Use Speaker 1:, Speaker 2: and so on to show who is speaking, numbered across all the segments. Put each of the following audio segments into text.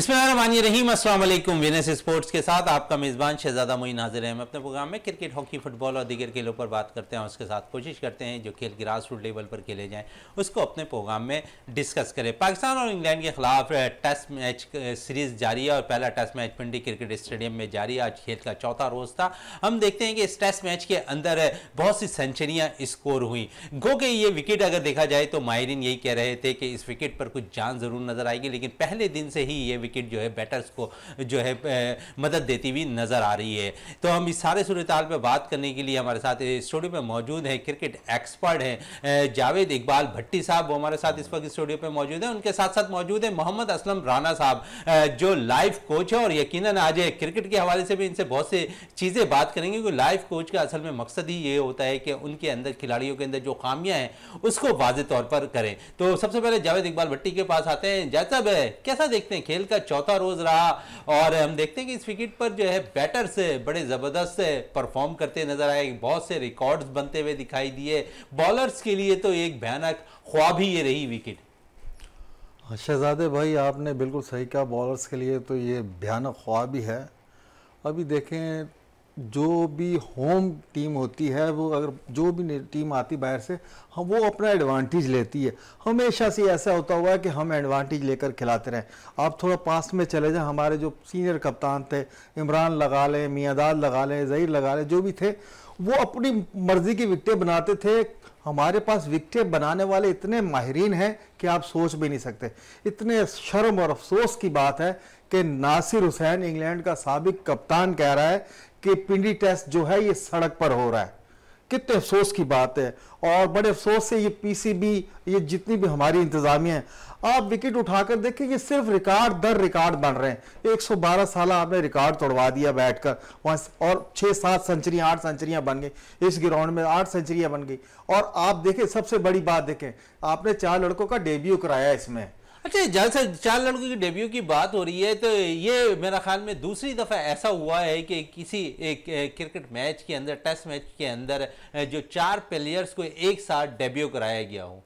Speaker 1: बिस्मिल्लाम Aslam sports के साथ आपका मेज़बान शहजादा मोइन नाजिर है हम अपने प्रोग्राम में क्रिकेट हॉकी फुटबॉल और दीगर खेलों पर बात करते हैं उसके साथ कोशिश करते हैं जो खेल ग्रास रूट लेवल पर खेले जाएँ उसको अपने प्रोग्राम में डिस्कस करें पाकिस्तान और इंग्लैंड के खिलाफ टेस्ट मैच सीरीज़ जारी है और पहला test match Pindi cricket stadium में जारी है आज खेल का चौथा रोज़ था हम देखते हैं कि इस टेस्ट मैच के अंदर बहुत सी सेंचुरियाँ स्कोर हुई गो के ये विकेट अगर देखा जाए तो माहरीन यही कह रहे थे कि इस विकेट पर कुछ जान ज़रूर नज़र आएगी लेकिन पहले दिन से ही ये विकेट जो है बैटर्स को जो है मदद देती हुई नज़र आ रही है तो हम इस सारे सूरत पर बात करने के लिए हमारे साथ स्टूडियो में मौजूद हैं क्रिकेट एक्सपर्ट हैं जावेद इकबाल भट्टी साहब वो हमारे साथ इस वक्त स्टूडियो पर मौजूद हैं उनके साथ साथ मौजूद है मोहम्मद असलम राना साहब जो लाइफ कोच है और यकीन आज क्रिकेट के हवाले से भी इनसे बहुत से चीज़ें बात करेंगे क्योंकि लाइफ कोच का असल में मकसद ही ये होता है कि उनके अंदर खिलाड़ियों के अंदर जो खामियां हैं उसको वाजे तौर पर करें तो सबसे पहले जावेद इकबाल भट्टी के पास आते हैं जैसा साहब कैसा देखते हैं खेल का का चौथा रोज रहा और हम देखते हैं कि इस विकेट पर जो है बैटर से बड़े ज़बरदस्त से परफॉर्म करते नजर आए बहुत से रिकॉर्ड्स बनते हुए दिखाई दिए बॉलर्स के लिए तो एक भयानक ख्वाब ही ये रही विकेट
Speaker 2: शहजादे भाई आपने बिल्कुल सही कहा बॉलर्स के लिए तो ये भयानक ख्वाब ही है अभी देखें जो भी होम टीम होती है वो अगर जो भी टीम आती बाहर से हम वो अपना एडवांटेज लेती है हमेशा से ऐसा होता हुआ है कि हम एडवांटेज लेकर खिलाते रहें आप थोड़ा पास में चले जाएं हमारे जो सीनियर कप्तान थे इमरान लगा लें मियादाद लगा लें जहीर लगा लें जो भी थे वो अपनी मर्ज़ी की विकटें बनाते थे हमारे पास विकटें बनाने वाले इतने माहरीन हैं कि आप सोच भी नहीं सकते इतने शर्म और अफसोस की बात है कि नासिर हुसैन इंग्लैंड का सबक कप्तान कह रहा है कि पिंडी टेस्ट जो है ये सड़क पर हो रहा है कितने अफसोस की बात है और बड़े अफसोस से ये पीसीबी ये जितनी भी हमारी इंतजामिया है आप विकेट उठाकर देखें ये सिर्फ रिकॉर्ड दर रिकॉर्ड बन रहे हैं 112 साल आपने रिकॉर्ड तोड़वा दिया बैठकर वहाँ और छः सात सेंचुरी आठ सेंचुरियां बन गई इस ग्राउंड में आठ सेंचुरियां बन गई और आप देखें सबसे बड़ी बात देखें आपने चार लड़कों का डेब्यू कराया इसमें
Speaker 1: अच्छा जल से चार लड़कों की डेब्यू की बात हो रही है तो ये मेरा ख्याल में दूसरी दफ़ा ऐसा हुआ है कि किसी एक क्रिकेट मैच के अंदर टेस्ट मैच के अंदर जो चार प्लेयर्स को एक साथ डेब्यू कराया गया हो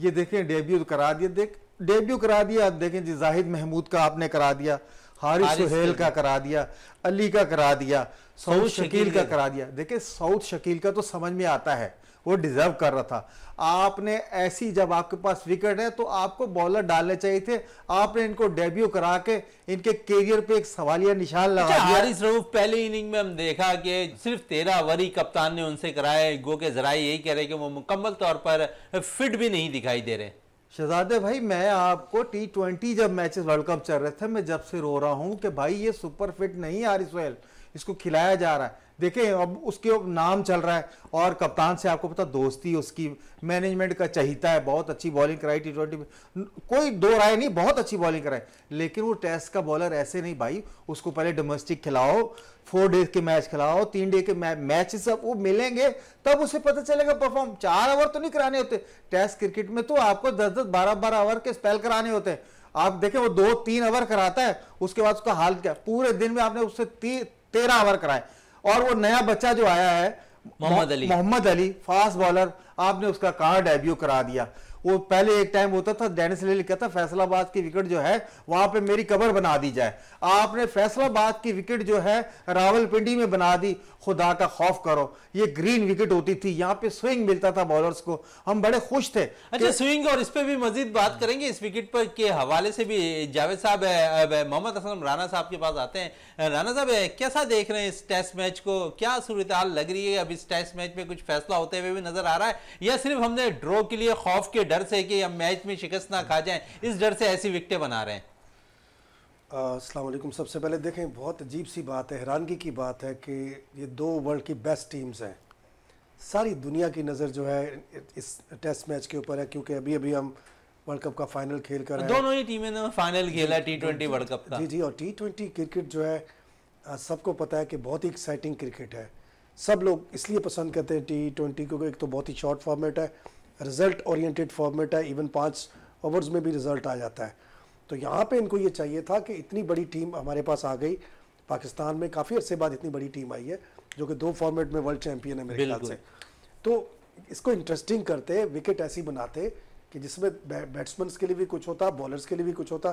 Speaker 2: ये देखें डेब्यू करा दिया देख डेब्यू करा दिया आप देखें जी जाहिद महमूद का आपने करा दिया हारिस सुहेल का करा दिया अली का करा दिया साउथ शकील का करा दिया देखिये साउथ शकील का तो समझ में आता है वो डिजर्व कर रहा था आपने ऐसी जब आपके पास विकेट है तो आपको बॉलर डालने चाहिए थे आपने इनको डेब्यू करा के इनके करियर पे एक सवालिया निशान लगा पहले
Speaker 1: अच्छा, पहली इनिंग में हम देखा कि सिर्फ तेरह वरी कप्तान ने उनसे कराए गो के जरा यही कह रहे कि वो मुकम्मल तौर पर फिट भी नहीं दिखाई दे रहे
Speaker 2: शहजादे भाई मैं आपको टी ट्वेंटी जब मैचेस वर्ल्ड कप चल रहे थे मैं जब से रो रहा हूँ कि भाई ये सुपर फिट नहीं रही सोहेल इसको खिलाया जा रहा है देखें अब उसके नाम चल रहा है और कप्तान से आपको पता दोस्ती उसकी मैनेजमेंट का चहीता है बहुत अच्छी बॉलिंग कराई टी ट्वेंटी में कोई दो राय नहीं बहुत अच्छी बॉलिंग कराई लेकिन वो टेस्ट का बॉलर ऐसे नहीं भाई उसको पहले डोमेस्टिक खिलाओ फोर डेज के मैच खिलाओ तीन डे के मैच सब वो मिलेंगे तब उसे पता चलेगा परफॉर्म चार ओवर तो नहीं कराने होते टेस्ट क्रिकेट में तो आपको दस दस बारह बारह ओवर के स्पेल कराने होते हैं आप देखें वो दो तीन ओवर कराता है उसके बाद उसका हाल क्या पूरे दिन में आपने उससे तेरह ओवर कराए और वो नया बच्चा जो आया है मोहम्मद अली मोहम्मद अली फास्ट बॉलर आपने उसका कहा डेब्यू करा दिया वो पहले एक टाइम होता था डेनिस ले लिखा था फैसलाबाद की विकेट जो है वहां पे मेरी कबर बना दी जाए आपने फैसलाबाद की विकेट जो है रावलपिंडी में बना दी खुदा का खौफ करो ये ग्रीन विकेट होती थी यहाँ पे स्विंग मिलता था बॉलर्स को हम बड़े खुश थे
Speaker 1: अच्छा स्विंग और इस पर भी मजीद बात करेंगे इस विकेट पर के हवाले से भी जावेद साहब मोहम्मद असलम राना साहब के पास आते हैं राना साहब कैसा देख रहे हैं इस टेस्ट मैच को क्या सूरत लग रही है अब इस टेस्ट मैच में कुछ फैसला होते हुए भी नजर आ रहा है या सिर्फ हमने ड्रॉ के लिए खौफ के डर डर से कि हम मैच में शिकस्त ना खा जाएं इस डर से ऐसी विकटें बना रहे हैं
Speaker 3: असलम सबसे पहले देखें बहुत अजीब सी बात है हैरानगी की बात है कि ये दो वर्ल्ड की बेस्ट टीम्स हैं सारी दुनिया की नज़र जो है इस टेस्ट मैच के ऊपर है क्योंकि अभी अभी हम वर्ल्ड कप का फाइनल खेल कर दोनों
Speaker 1: ही टीमें ने फाइनल खेला टी ट्वेंटी वर्ल्ड कप का जी जी
Speaker 3: और टी ट्वेंटी क्रिकेट जो है सबको पता है कि बहुत ही एक्साइटिंग क्रिकेट है सब लोग इसलिए पसंद करते हैं टी ट्वेंटी क्योंकि एक तो बहुत ही शॉर्ट फॉर्मेट है रिजल्ट ओरिएंटेड फॉर्मेट है इवन पाँच ओवर्स में भी रिजल्ट आ जाता है तो यहाँ पे इनको ये चाहिए था कि इतनी बड़ी टीम हमारे पास आ गई पाकिस्तान में काफ़ी अरसे बाद इतनी बड़ी टीम आई है जो कि दो फॉर्मेट में वर्ल्ड चैम्पियन है मेरे ख्याल से तो इसको इंटरेस्टिंग करते विकेट ऐसी बनाते कि जिसमें बैट्समैन के लिए भी कुछ होता बॉलर्स के लिए भी कुछ होता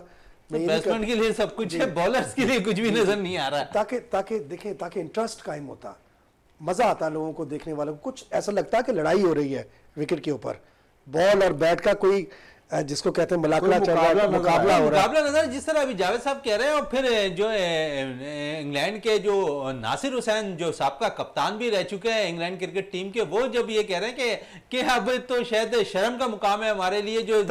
Speaker 1: बैट्समैन तो के लिए सब कुछ है बॉलर्स के लिए कुछ भी नजर नहीं आ
Speaker 3: रहा ताकि ताकि देखें ताकि इंटरेस्ट कायम होता मज़ा आता है लोगों को देखने वालों को कुछ ऐसा लगता है कि लड़ाई हो रही है विकेट के ऊपर बॉल और बैट का कोई जिसको कहते हैं मुकाबला चल रहा है मुकाबला हो रहा है
Speaker 1: नजर जिस तरह अभी जावेद साहब कह रहे हैं और फिर जो इंग्लैंड के जो नासिर हुसैन जो सबका कप्तान भी रह चुके हैं इंग्लैंड क्रिकेट टीम के वो जब ये कह रहे हैं कि कि अब तो शायद शर्म का मुकाम है हमारे लिए जो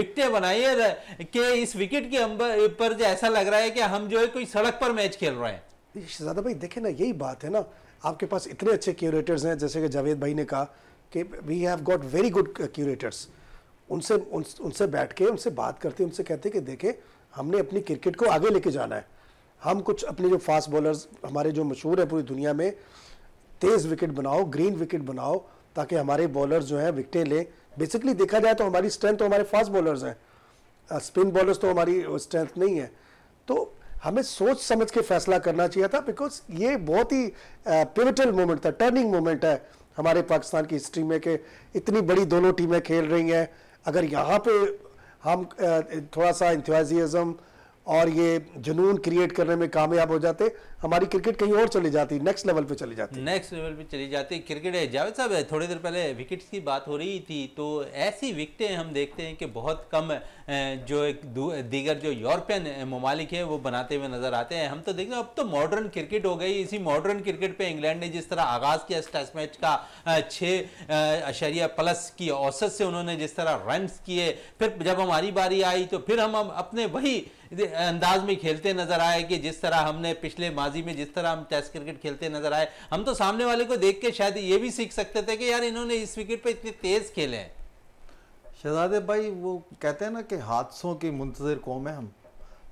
Speaker 1: विकटे बनाई है कि इस विकेट के पर ऐसा लग रहा है कि हम जो है कोई सड़क पर मैच खेल रहे हैं
Speaker 3: शहजादा भाई देखे ना यही बात है ना आपके पास इतने अच्छे क्यूरेटर्स हैं जैसे कि जावेद भाई ने कहा कि we have got very good curators उनसे उनसे बैठ के उनसे बात करते उनसे कहते कि देखें हमने अपनी क्रिकेट को आगे लेके जाना है हम कुछ अपने जो फास्ट बॉलर्स हमारे जो मशहूर है पूरी दुनिया में तेज़ विकेट बनाओ ग्रीन विकेट बनाओ ताकि हमारे बॉलर्स जो हैं विकटें लें बेसिकली देखा जाए तो हमारी स्ट्रेंथ तो हमारे फास्ट बॉलर्स हैं स्पिन uh, बॉलर्स तो हमारी स्ट्रेंथ uh, नहीं है तो हमें सोच समझ के फैसला करना चाहिए था बिकॉज ये बहुत ही पिविटल मोमेंट था टर्निंग मोमेंट है हमारे पाकिस्तान की हिस्ट्री में कि इतनी बड़ी दोनों टीमें खेल रही हैं अगर यहाँ पे हम थोड़ा सा इंथ्याजिज़म और ये जुनून क्रिएट करने में कामयाब हो जाते हमारी क्रिकेट कहीं और चली जाती नेक्स्ट लेवल पे चली जाती
Speaker 1: नेक्स्ट लेवल पे चली जाती क्रिकेट है जावेद साहब थोड़ी देर पहले विकेट्स की बात हो रही थी तो ऐसी विकटें हम देखते हैं कि बहुत कम जो एक दीगर जो यूरोपियन ममालिक है वो बनाते हुए नजर आते हैं हम तो देखते हैं अब तो मॉडर्न क्रिकेट हो गई इसी मॉडर्न क्रिकेट पर इंग्लैंड ने जिस तरह आगाज किया इस टेस्ट मैच का छः अशरिया प्लस की औसत से उन्होंने जिस तरह रन किए फिर जब हमारी बारी आई तो फिर हम अपने वही अंदाज में खेलते नजर आए कि जिस तरह हमने पिछले माजी में जिस तरह हम टेस्ट क्रिकेट खेलते नजर आए हम तो सामने वाले को देख के शायद ये भी सीख सकते थे कि यार इन्होंने इस विकेट पर इतने तेज खेले हैं
Speaker 2: शहजादे भाई वो कहते हैं ना कि हादसों की मुंतजर कौम है हम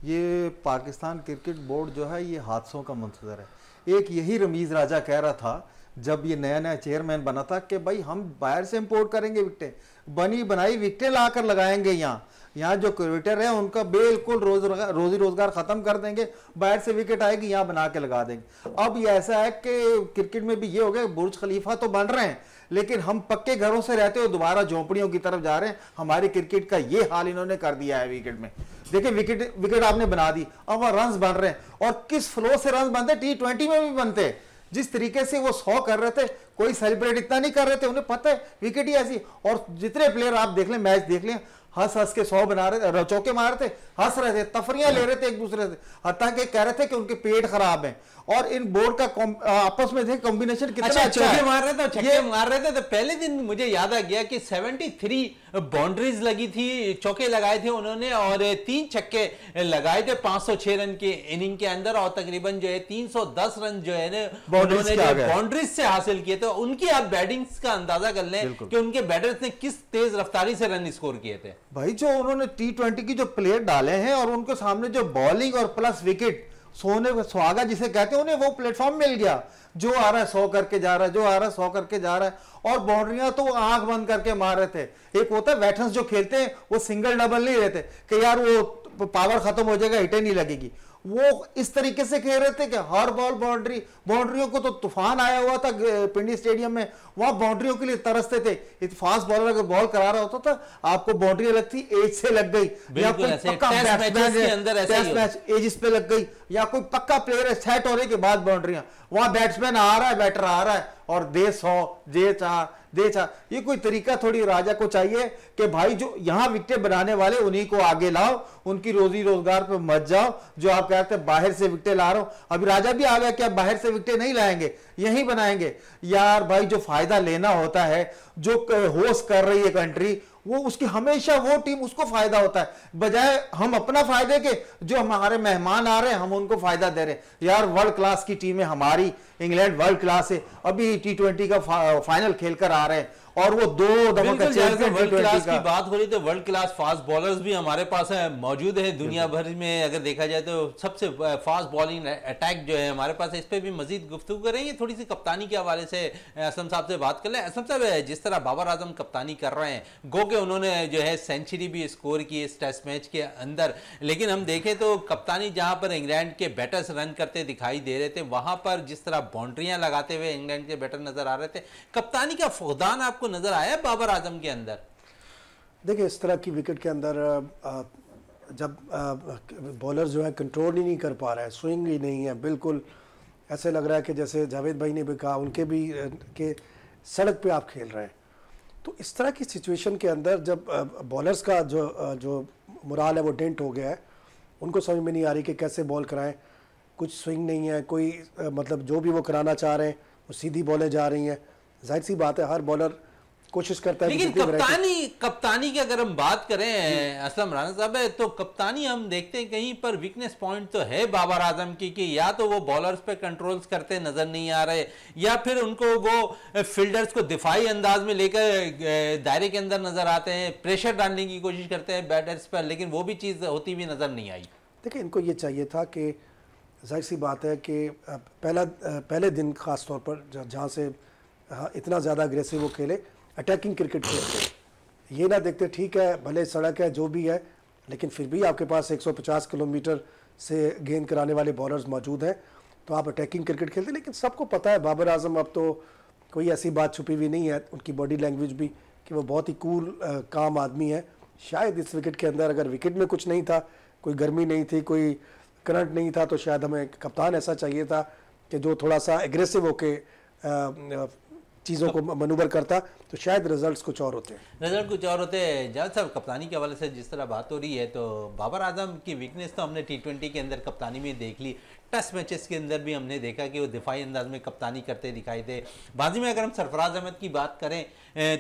Speaker 2: ये पाकिस्तान क्रिकेट बोर्ड जो है ये हादसों का मुंतजर है एक यही रमीज़ राजा कह रहा था जब ये नया नया चेयरमैन बना था कि भाई हम बाहर से इंपोर्ट करेंगे विकटें बनी बनाई विकटें लाकर कर लगाएंगे यहाँ यहाँ जो क्रिकेटर है उनका बिल्कुल रोज रोजी रोजगार खत्म कर देंगे बाहर से विकेट आएगी यहाँ बना के लगा देंगे अब ये ऐसा है कि क्रिकेट में भी ये हो गया बुर्ज खलीफा तो बन रहे हैं लेकिन हम पक्के घरों से रहते हो दोबारा झोंपड़ियों की तरफ जा रहे हैं हमारे क्रिकेट का ये हाल इन्होंने कर दिया है विकेट में देखिए विकेट विकेट आपने बना दी अब वह रन बन रहे हैं और किस फ्लो से रन बनते टी ट्वेंटी में भी बनते जिस तरीके से वो सौ कर रहे थे कोई सेलिब्रेट इतना नहीं कर रहे थे उन्हें पता है विकेट ही ऐसी और जितने प्लेयर आप देख लें मैच देख लें हंस हंस के सौ बना रहे थे चौके मार थे हंस रहे थे तफरियां ले रहे थे एक दूसरे से हत्या के कह रहे थे कि उनके पेट खराब है और इन बोर्ड का आपस में थे कॉम्बिनेशन कितना अच्छा, अच्छा चौके मार रहे थे ये मार रहे
Speaker 1: थे तो पहले दिन मुझे याद आ गया कि 73 बाउंड्रीज लगी थी चौके लगाए थे उन्होंने और तीन छक्के लगाए थे 506 रन के इनिंग के अंदर और तकरीबन जो है 310 रन जो है उन्होंने बाउंड्रीज से हासिल किए थे उनकी आप बैटिंग का अंदाजा कर लें कि उनके बैटर्स ने किस तेज रफ्तारी से रन स्कोर किए थे
Speaker 2: भाई जो उन्होंने टी ट्वेंटी की जो प्लेयर डाले हैं और उनके सामने जो बॉलिंग और प्लस विकेट सोने स्वागत जिसे कहते हैं उन्हें वो प्लेटफॉर्म मिल गया जो आ रहा है सौ करके जा रहा है जो आ रहा है सौ करके जा रहा है और बाउंड्रियां तो आंख बंद करके मार रहे थे एक होता है बैठन्स जो खेलते हैं वो सिंगल डबल नहीं रहते कि यार वो पावर खत्म हो जाएगा हिटे नहीं लगेगी वो इस तरीके से खेल रहे थे कि हर बॉल बाउंड्री बाउंड्रियों को तो तूफान आया हुआ था पिंडी स्टेडियम में वहां बाउंड्रियों के लिए तरसते थे फास्ट बॉलर तो अगर बॉल करा रहा होता था तो आपको बाउंड्री थी एज से लग गई या कोई पक्का पे लग गई या कोई पक्का प्लेयर है सेट होने के बाद बाउंड्रिया वहां बैट्समैन आ रहा है बैटर आ रहा है और देश हो जे चाह दे चाह ये कोई तरीका थोड़ी राजा को चाहिए कि भाई जो यहाँ विकटें बनाने वाले उन्हीं को आगे लाओ उनकी रोजी रोजगार पे मत जाओ जो आप कहते हैं बाहर से विकटें ला रहे हो अभी राजा भी आ गया कि आप बाहर से विकटें नहीं लाएंगे यही बनाएंगे यार भाई जो फायदा लेना होता है जो होस्ट कर रही है कंट्री वो उसकी हमेशा वो टीम उसको फायदा होता है बजाय हम अपना फायदे के जो हमारे मेहमान आ रहे हैं हम उनको फायदा दे रहे हैं यार वर्ल्ड क्लास की टीम है हमारी इंग्लैंड वर्ल्ड क्लास है अभी टी ट्वेंटी का फा, फाइनल खेलकर आ रहे हैं और वो दो क्लास की
Speaker 1: बात हो रही तो वर्ल्ड क्लास फास्ट बॉलर भी हमारे पास है मौजूद है दुनिया भर में अगर देखा जाए तो सबसे फास्ट बॉलिंग अटैक जो है हमारे पास है इस पर भी मजीद गुफ्तु करेंगे थोड़ी सी कप्तानी के हवाले से असम साहब से बात कर लें असम साहब जिस तरह बाबर आजम कप्तानी कर रहे हैं गो के उन्होंने जो है सेंचुरी भी स्कोर की इस टेस्ट मैच के अंदर लेकिन हम देखें तो कप्तानी जहां पर इंग्लैंड के बैटर्स रन करते दिखाई दे रहे थे वहां पर जिस तरह बाउंड्रियां लगाते हुए इंग्लैंड के बैटर नजर आ रहे थे कप्तानी का फुकदान आपको आपको नजर आया बाबर आजम के अंदर
Speaker 3: देखिए इस तरह की विकेट के अंदर जब बॉलर जो है कंट्रोल ही नहीं कर पा रहा है स्विंग ही नहीं है बिल्कुल ऐसे लग रहा है कि जैसे जावेद भाई ने भी कहा उनके भी के सड़क पे आप खेल रहे हैं तो इस तरह की सिचुएशन के अंदर जब बॉलर्स का जो जो मुराल है वो डेंट हो गया है उनको समझ में नहीं आ रही कि कैसे बॉल कराएं कुछ स्विंग नहीं है कोई मतलब जो भी वो कराना चाह रहे हैं वो सीधी बॉलें जा रही हैं जाहिर सी बात है हर बॉलर कोशिश करता है लेकिन कप्तानी
Speaker 1: कप्तानी की अगर हम बात करें असलम राना साहब तो कप्तानी हम देखते हैं कहीं पर वीकनेस पॉइंट तो है बाबर आजम की कि या तो वो बॉलर्स पे कंट्रोल्स करते नजर नहीं आ रहे या फिर उनको वो फील्डर्स को दिफाई अंदाज में लेकर दायरे के अंदर नजर आते हैं प्रेशर डालने की कोशिश करते हैं बैटर्स पर लेकिन वो भी चीज़ होती हुई नजर नहीं आई
Speaker 3: देखिए इनको ये चाहिए था कि जाहिर सी बात है कि पहला पहले दिन खास तौर पर जहाँ से हाँ, इतना ज़्यादा अग्रेसिव वो खेले अटैकिंग क्रिकेट खेलते ये ना देखते ठीक है भले सड़क है जो भी है लेकिन फिर भी आपके पास 150 किलोमीटर से गेंद कराने वाले बॉलर्स मौजूद हैं तो आप अटैकिंग क्रिकेट खेलते लेकिन सबको पता है बाबर आजम अब तो कोई ऐसी बात छुपी हुई नहीं है उनकी बॉडी लैंग्वेज भी कि वो बहुत ही कूल काम आदमी है शायद इस विकेट के अंदर अगर विकेट में कुछ नहीं था कोई गर्मी नहीं थी कोई करंट नहीं था तो शायद हमें कप्तान ऐसा चाहिए था कि जो थोड़ा सा एग्रेसिव होके चीज़ों को मनूबर करता तो शायद रिजल्ट कुछ और होते
Speaker 1: रिजल्ट कुछ और होते जहाँ साहब कप्तानी के हवाले से जिस तरह बात हो रही है तो बाबर आजम की वीकनेस तो हमने टी ट्वेंटी के अंदर कप्तानी में देख ली टेस्ट मैचेस के अंदर भी हमने देखा कि वो दिफाई अंदाज में कप्तानी करते दिखाई दे बाजी में अगर हम सरफराज अहमद की बात करें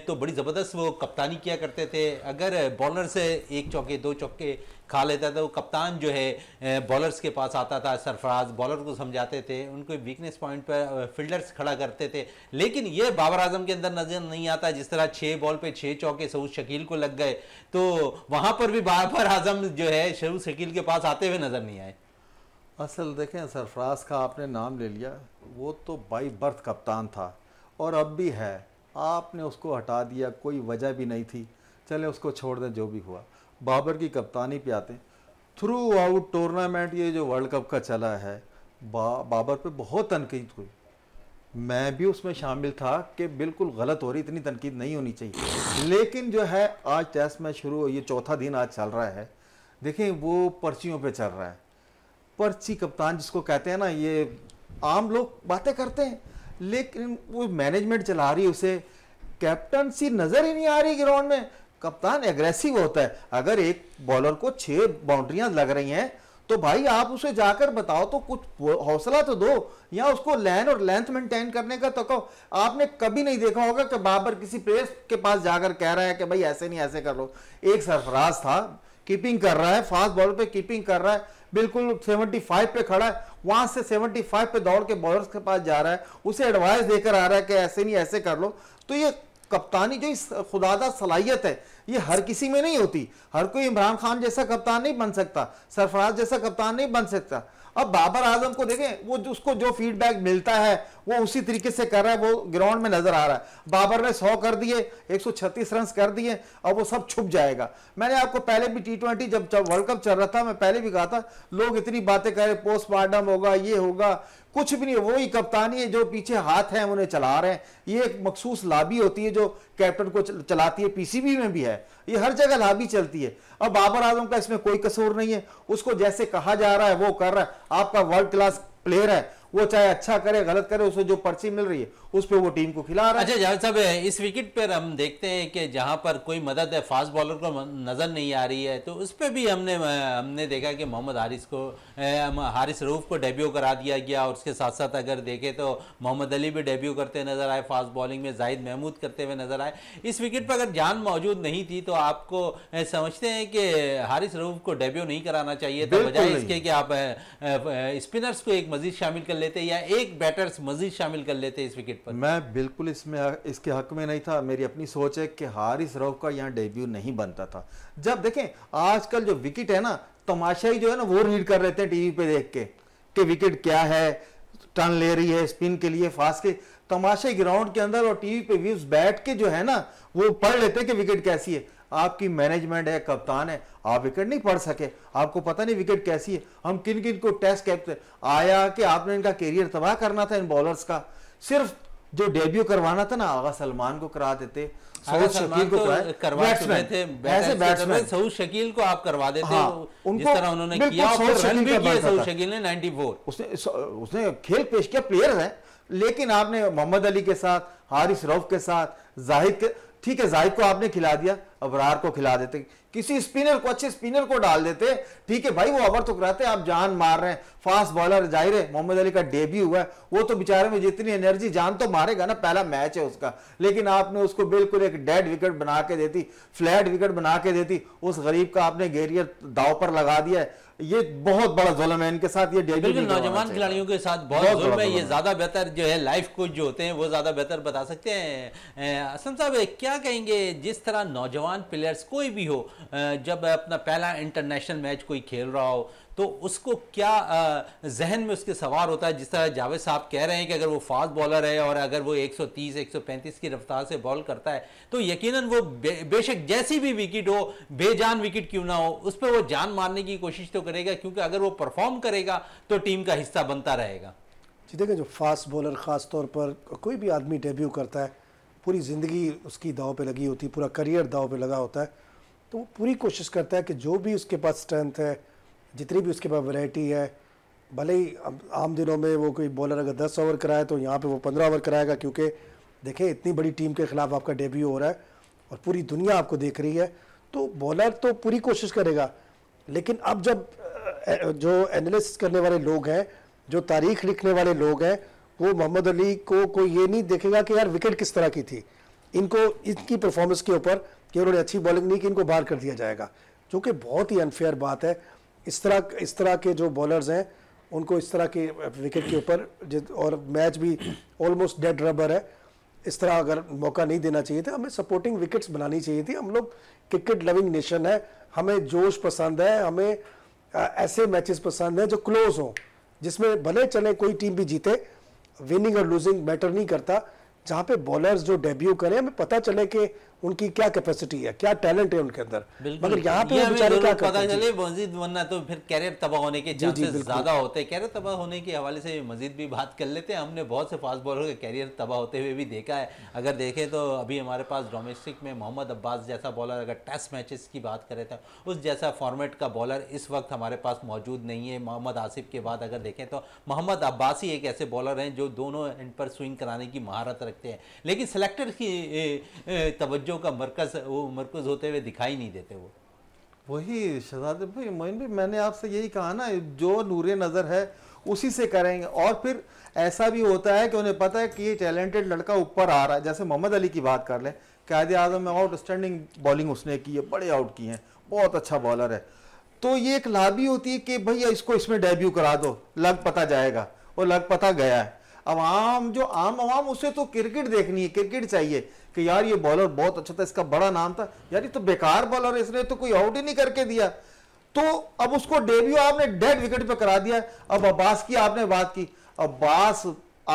Speaker 1: तो बड़ी ज़बरदस्त वो कप्तानी किया करते थे अगर बॉलर से एक चौके दो चौके खा लेता था वो कप्तान जो है बॉलर्स के पास आता था सरफराज बॉलर को समझाते थे उनको वीकनेस पॉइंट पर फील्डर्स खड़ा करते थे लेकिन ये बाबर आजम के अंदर नज़र नहीं आता जिस तरह छः बॉल पे छः चौके सऊद शकील को लग गए तो वहाँ पर भी बाबर आजम जो है सऊद शकील के पास आते हुए नज़र नहीं आए
Speaker 2: असल देखें सरफराज का आपने नाम ले लिया वो तो बाई बर्थ कप्तान था और अब भी है आपने उसको हटा दिया कोई वजह भी नहीं थी चले उसको छोड़ दें जो भी हुआ बाबर की कप्तानी पे आते थ्रू आउट टूर्नामेंट ये जो वर्ल्ड कप का चला है बा, बाबर पे बहुत तनकीद हुई मैं भी उसमें शामिल था कि बिल्कुल गलत हो रही इतनी तनकीद नहीं होनी चाहिए लेकिन जो है आज टेस्ट मैच शुरू ये चौथा दिन आज चल रहा है देखें वो पर्चियों पे चल रहा है पर्ची कप्तान जिसको कहते हैं ना ये आम लोग बातें करते हैं लेकिन वो मैनेजमेंट चला रही है उसे कैप्टनसी नज़र ही नहीं आ रही ग्राउंड में कप्तान एग्रेसिव होता है अगर एक बॉलर को छः बाउंड्रियां लग रही हैं तो भाई आप उसे जाकर बताओ तो कुछ हौसला तो दो या उसको लैन और लेंथ मेंटेन करने का तो कहो आपने कभी नहीं देखा होगा कि बाबर किसी प्लेयर के पास जाकर कह रहा है कि भाई ऐसे नहीं ऐसे कर लो एक सरफराज था कीपिंग कर रहा है फास्ट बॉलर पे कीपिंग कर रहा है बिल्कुल 75 पे खड़ा है वहां से 75 पे दौड़ के बॉलर्स के पास जा रहा है उसे एडवाइस देकर आ रहा है कि ऐसे नहीं ऐसे कर लो तो ये कप्तानी जो खुदादा सलाहियत है ये हर किसी में नहीं होती हर कोई इमरान खान जैसा कप्तान नहीं बन सकता सरफराज जैसा कप्तान नहीं बन सकता अब बाबर आजम को देखें वो उसको जो फीडबैक मिलता है वो उसी तरीके से कर रहा है वो ग्राउंड में नजर आ रहा है बाबर ने सौ कर दिए 136 रन कर दिए और वो सब छुप जाएगा मैंने आपको पहले भी टी ट्वेंटी जब जब वर्ल्ड कप चल रहा था मैं पहले भी कहा था लोग इतनी बातें कर रहे पोस्टमार्टम होगा ये होगा कुछ भी नहीं वही कप्तानी है जो पीछे हाथ हैं उन्हें चला रहे हैं ये एक मखसूस लाबी होती है जो कैप्टन को चलाती है पीसीबी में भी है ये हर जगह लाबी चलती है अब बाबर आजम का इसमें कोई कसूर नहीं है उसको जैसे कहा जा रहा है वो कर रहा है आपका वर्ल्ड क्लास प्लेयर है वो चाहे अच्छा करे गलत करे उसे जो पर्ची मिल रही है उस पर वो टीम को खिला रहा है अच्छा जावेद साहब
Speaker 1: इस विकेट पर हम देखते हैं कि जहाँ पर कोई मदद है फास्ट बॉलर को नज़र नहीं आ रही है तो उस पर भी हमने हमने देखा कि मोहम्मद हारिस को हारिस रूफ को डेब्यू करा दिया गया और उसके साथ साथ अगर देखें तो मोहम्मद अली भी डेब्यू करते नज़र आए फास्ट बॉलिंग में जाहिद महमूद करते हुए नज़र आए इस विकेट पर अगर जान मौजूद नहीं थी तो आपको समझते हैं कि हारिस रूफ को डेब्यू नहीं कराना चाहिए था तो बजाय इसके कि आप स्पिनर्स को एक मजीद शामिल कर लेते या एक बैटर्स मजीद शामिल कर लेते इस विकेट पर
Speaker 2: मैं बिल्कुल इसमें इसके हक में नहीं था मेरी अपनी सोच है कि हारिस रऊफ का यहाँ डेब्यू नहीं बनता था जब देखें आजकल जो विकेट है ना तमाशा ही जो है ना वो रीड कर लेते हैं टीवी पे देख के कि विकेट क्या है टर्न ले रही है स्पिन के लिए फास्ट के तमाशा ग्राउंड के अंदर और टीवी पे व्यूज बैठ के जो है ना वो पढ़ लेते हैं कि विकेट कैसी है आपकी मैनेजमेंट है कप्तान है आप विकेट नहीं पढ़ सके आपको पता नहीं विकेट कैसी है हम किन किन को टेस्ट कैप्टन आया कि आपने इनका करियर तबाह करना था इन बॉलर्स का सिर्फ जो डेब्यू करवाना था ना आगा सलमान को करा
Speaker 1: देते सऊद शकील को तो करवा थे ऐसे बैट्समैन सऊद शकील को आप करवा देते हाँ, उनको जिस तरह उन्होंने किया और रन भी किए सऊद शकील ने 94 उसने उसने
Speaker 2: खेल पेश किया प्लेयर है लेकिन आपने मोहम्मद अली के साथ हारिस रऊफ के साथ जाहिद के ठीक है जाहिद को आपने खिला दिया अबरार को खिला देते किसी स्पिनर को अच्छे स्पिनर को डाल देते ठीक है भाई वो अबर तो कराते आप जान मार रहे हैं फास्ट बॉलर जाहिर है मोहम्मद अली का डेब्यू हुआ है वो तो बेचारे में जितनी एनर्जी जान तो मारेगा ना पहला मैच है उसका लेकिन आपने उसको बिल्कुल एक डेड विकेट बना के देती फ्लैट विकेट बना के देती उस गरीब का आपने गेरियर दाव पर लगा दिया है ये बहुत बड़ा जुलम है इनके साथ ये बिल्कुल नौजवान खिलाड़ियों
Speaker 1: के साथ बहुत जुलम है ये ज्यादा बेहतर जो है लाइफ कोच जो होते हैं वो ज्यादा बेहतर बता सकते हैं असलम साहब क्या कहेंगे जिस तरह नौजवान प्लेयर्स कोई भी हो जब अपना पहला इंटरनेशनल मैच कोई खेल रहा हो तो उसको क्या जहन में उसके सवार होता है जिस तरह जावेद साहब कह रहे हैं कि अगर वो फास्ट बॉलर है और अगर वो 130 135 की रफ्तार से बॉल करता है तो यकीनन वो बे, बेशक जैसी भी विकेट हो बेजान विकेट क्यों ना हो उस पर वो जान मारने की कोशिश तो करेगा क्योंकि अगर वो परफॉर्म करेगा तो टीम का हिस्सा बनता रहेगा
Speaker 3: जी देखें जो फास्ट बॉलर ख़ास तौर पर कोई भी आदमी डेब्यू करता है पूरी ज़िंदगी उसकी दाव पे लगी होती है पूरा करियर दाव पे लगा होता है तो वो पूरी कोशिश करता है कि जो भी उसके पास स्ट्रेंथ है जितनी भी उसके पास वैरायटी है भले ही आम दिनों में वो कोई बॉलर अगर दस ओवर कराए तो यहाँ पे वो पंद्रह ओवर कराएगा क्योंकि देखें इतनी बड़ी टीम के खिलाफ आपका डेब्यू हो रहा है और पूरी दुनिया आपको देख रही है तो बॉलर तो पूरी कोशिश करेगा लेकिन अब जब जो एनालिसिस करने वाले लोग हैं जो तारीख लिखने वाले लोग हैं वो मोहम्मद अली को कोई ये नहीं देखेगा कि यार विकेट किस तरह की थी इनको इनकी परफॉर्मेंस के ऊपर कि उन्होंने अच्छी बॉलिंग नहीं की इनको बाहर कर दिया जाएगा जो कि बहुत ही अनफेयर बात है इस तरह इस तरह के जो बॉलर्स हैं उनको इस तरह के विकेट के ऊपर और मैच भी ऑलमोस्ट डेड रबर है इस तरह अगर मौका नहीं देना चाहिए था हमें सपोर्टिंग विकेट्स बनानी चाहिए थी हम लोग क्रिकेट लविंग नेशन है हमें जोश पसंद है हमें ऐसे मैचेस पसंद हैं जो क्लोज हों जिसमें भले चले कोई टीम भी जीते विनिंग और लूजिंग मैटर नहीं करता जहाँ पे बॉलर्स जो डेब्यू करें हमें पता चले कि उनकी क्या कैपेसिटी है क्या टैलेंट है उनके अंदर मगर यहाँ पे बेचारे क्या पता चले
Speaker 1: मजीद बनना तो फिर कैरियर तबाह होने के चांसेस ज्यादा होते हैं कैरियर तबाह होने के हवाले से मजीद भी बात कर लेते हैं हमने बहुत से फास्ट बॉलर के कैरियर तबाह होते हुए भी देखा है अगर देखें तो अभी हमारे पास डोमेस्टिक में मोहम्मद अब्बास जैसा बॉलर अगर टेस्ट मैचेस की बात करें तो उस जैसा फॉर्मेट का बॉलर इस वक्त हमारे पास मौजूद नहीं है मोहम्मद आसिफ के बाद अगर देखें तो मोहम्मद अब्बास ही एक ऐसे बॉलर हैं जो दोनों एंड पर स्विंग कराने की महारत रखते हैं लेकिन सेलेक्टर की तवज्जो तवज्जो का मरकज वो मरकज होते हुए दिखाई नहीं देते वो
Speaker 2: वही शहजाद भाई मोइन भाई मैंने आपसे यही कहा ना जो नूर नज़र है उसी से करेंगे और फिर ऐसा भी होता है कि उन्हें पता है कि ये टैलेंटेड लड़का ऊपर आ रहा है जैसे मोहम्मद अली की बात कर लें कैद आजम में आउटस्टैंडिंग बॉलिंग उसने की है बड़े आउट किए हैं बहुत अच्छा बॉलर है तो ये एक लाभी होती है कि भैया इसको इसमें डेब्यू करा दो लग पता जाएगा वो लग पता गया है अब आम जो आम आवाम उसे तो क्रिकेट देखनी है क्रिकेट चाहिए कि यार ये बॉलर बहुत अच्छा था इसका बड़ा नाम था यार ये तो बेकार बॉलर है इसने तो कोई आउट ही नहीं करके दिया तो अब उसको डेब्यू आपने डेड विकेट पे करा दिया अब अब्बास की आपने बात की अब्बास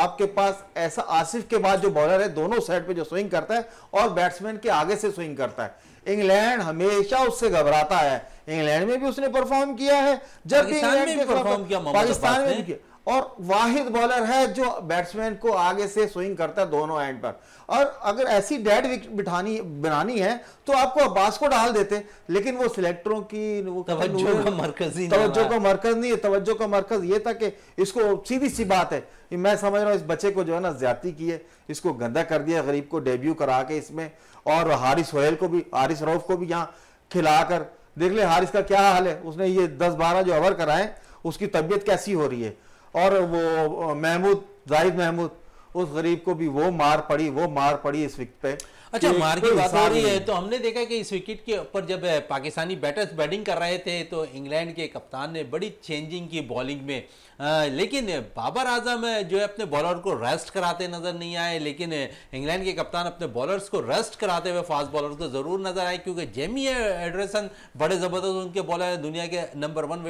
Speaker 2: आपके पास ऐसा आसिफ के बाद जो बॉलर है दोनों साइड पे जो स्विंग करता है और बैट्समैन के आगे से स्विंग करता है इंग्लैंड हमेशा उससे घबराता है इंग्लैंड में भी उसने परफॉर्म किया है जब भी इंग्लैंड में परफॉर्म किया पाकिस्तान में भी किया और वाहिद बॉलर है जो बैट्समैन को आगे से स्विंग करता है दोनों एंड पर और अगर ऐसी डेड विकेट बिठानी बनानी है तो आपको अब्बास को डाल देते लेकिन वो सिलेक्टरों की वो तवज्जो का मरकज तवज्जो का मरकज नहीं है तवज्जो का मरकज ये था कि इसको सीधी सी बात है मैं समझ रहा हूँ इस बच्चे को जो है ना ज्यादा की है इसको गंदा कर दिया गरीब को डेब्यू करा के इसमें और हारिस सोहेल को भी हारिस रऊफ को भी यहाँ खिलाकर देख ले हारिस का क्या हाल है उसने ये दस बारह जो ओवर कराए उसकी तबीयत कैसी हो रही है और वो महमूद जाहिद महमूद उस गरीब को भी वो मार पड़ी वो मार पड़ी इस विकेट पे अच्छा मार की बात आ रही है
Speaker 1: तो हमने देखा कि इस विकेट के ऊपर जब पाकिस्तानी बैटर्स बैटिंग कर रहे थे तो इंग्लैंड के कप्तान ने बड़ी चेंजिंग की बॉलिंग में लेकिन बाबर आजम जो है अपने बॉलर को रेस्ट कराते नजर नहीं आए लेकिन इंग्लैंड के कप्तान अपने बॉलर्स को रेस्ट कराते हुए फास्ट बॉलर को जरूर नजर आए क्योंकि जेमी एड्रेसन बड़े ज़बरदस्त उनके बॉलर दुनिया के number one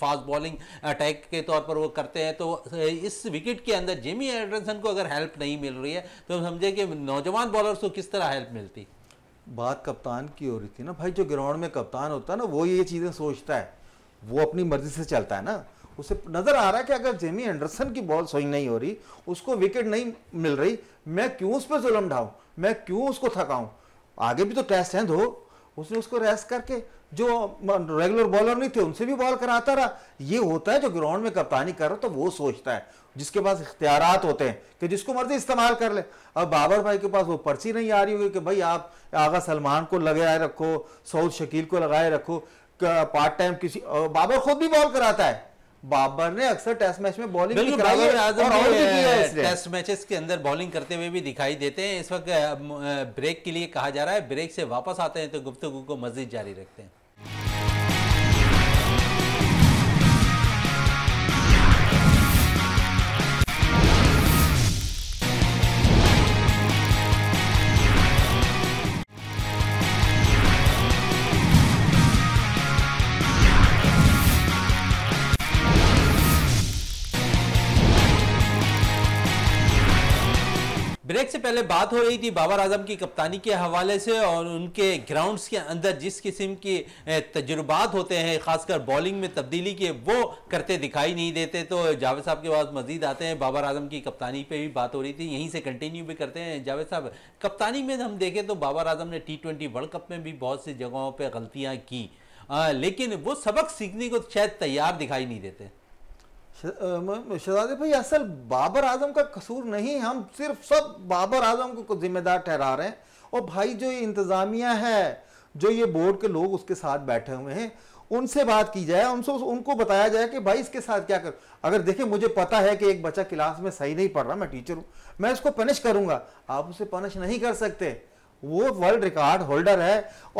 Speaker 1: fast bowling attack के तौर पर वो करते हैं तो इस विकेट के अंदर जेमी एड्रेसन को अगर हेल्प नहीं मिल रही है तो हम समझे कि नौजवान बॉलर्स को किस तरह हेल्प मिलती
Speaker 2: बात कप्तान की हो रही थी ना भाई जो ग्राउंड में कप्तान होता है ना वो ये चीज़ें सोचता है वो अपनी मर्जी से चलता है ना उसे नजर आ रहा है कि अगर जेमी एंडरसन की बॉल स्विंग नहीं हो रही उसको विकेट नहीं मिल रही मैं क्यों उस पर जुलम ढाऊँ मैं क्यों उसको थकाऊँ आगे भी तो टेस्ट हैं दो उसने उसको रेस्ट करके जो रेगुलर बॉलर नहीं थे उनसे भी बॉल कराता रहा ये होता है जो ग्राउंड में कप्तानी कर रहा तो वो सोचता है जिसके पास इख्तियार होते हैं कि जिसको मर्जी इस्तेमाल कर ले अब बाबर भाई के पास वो पर्ची नहीं आ रही होगी कि भाई आप आगा सलमान को लगाए रखो सऊद शकील को लगाए रखो पार्ट टाइम किसी बाबर खुद भी बॉल कराता है बाबर ने अक्सर टेस्ट मैच में बॉलिंग टेस्ट
Speaker 1: मैचेस के अंदर बॉलिंग करते हुए भी दिखाई देते हैं इस वक्त ब्रेक के लिए कहा जा रहा है ब्रेक से वापस आते हैं तो गुफ्तगु को मजीद जारी रखते हैं पहले बात हो रही थी बाबर आजम की कप्तानी के हवाले से और उनके ग्राउंड्स के अंदर जिस किस्म के तजुर्बात होते हैं खासकर बॉलिंग में तब्दीली के वो करते दिखाई नहीं देते तो जावेद साहब के पास मजीद आते हैं बाबर आजम की कप्तानी पर भी बात हो रही थी यहीं से कंटिन्यू भी करते हैं जावेद साहब कप्तानी में हम देखें तो बाबर आजम ने टी ट्वेंटी वर्ल्ड कप में भी बहुत सी जगहों पर गलतियाँ की आ, लेकिन वो सबक सीखने को शायद तैयार दिखाई नहीं देते
Speaker 2: शहजादे भाई असल बाबर आजम का कसूर नहीं हम सिर्फ सब बाबर आजम को जिम्मेदार ठहरा रहे हैं और भाई जो ये इंतज़ामिया है जो ये बोर्ड के लोग उसके साथ बैठे हुए हैं उनसे बात की जाए उनसे उनको बताया जाए कि भाई इसके साथ क्या कर अगर देखें मुझे पता है कि एक बच्चा क्लास में सही नहीं पढ़ रहा मैं टीचर हूँ मैं इसको पनिश करूँगा आप उसे पनिश नहीं कर सकते वो वर्ल्ड रिकॉर्ड होल्डर है